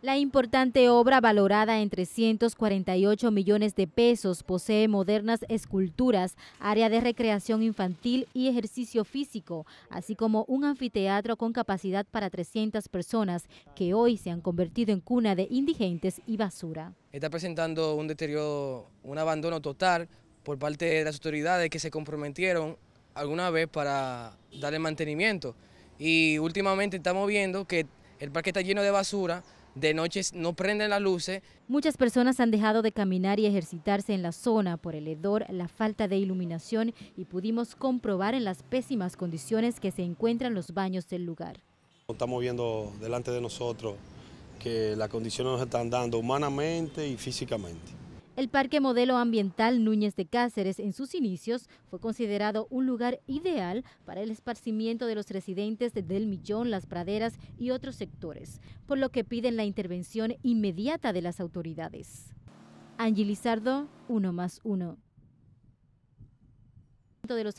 La importante obra valorada en 348 millones de pesos posee modernas esculturas, área de recreación infantil y ejercicio físico, así como un anfiteatro con capacidad para 300 personas que hoy se han convertido en cuna de indigentes y basura. Está presentando un deterioro, un abandono total por parte de las autoridades que se comprometieron alguna vez para darle mantenimiento. Y últimamente estamos viendo que el parque está lleno de basura, de noche no prenden las luces. Muchas personas han dejado de caminar y ejercitarse en la zona por el hedor, la falta de iluminación y pudimos comprobar en las pésimas condiciones que se encuentran los baños del lugar. Estamos viendo delante de nosotros que las condiciones nos están dando humanamente y físicamente. El Parque Modelo Ambiental Núñez de Cáceres en sus inicios fue considerado un lugar ideal para el esparcimiento de los residentes de Del Millón, Las Praderas y otros sectores, por lo que piden la intervención inmediata de las autoridades. Angie 1 más 1.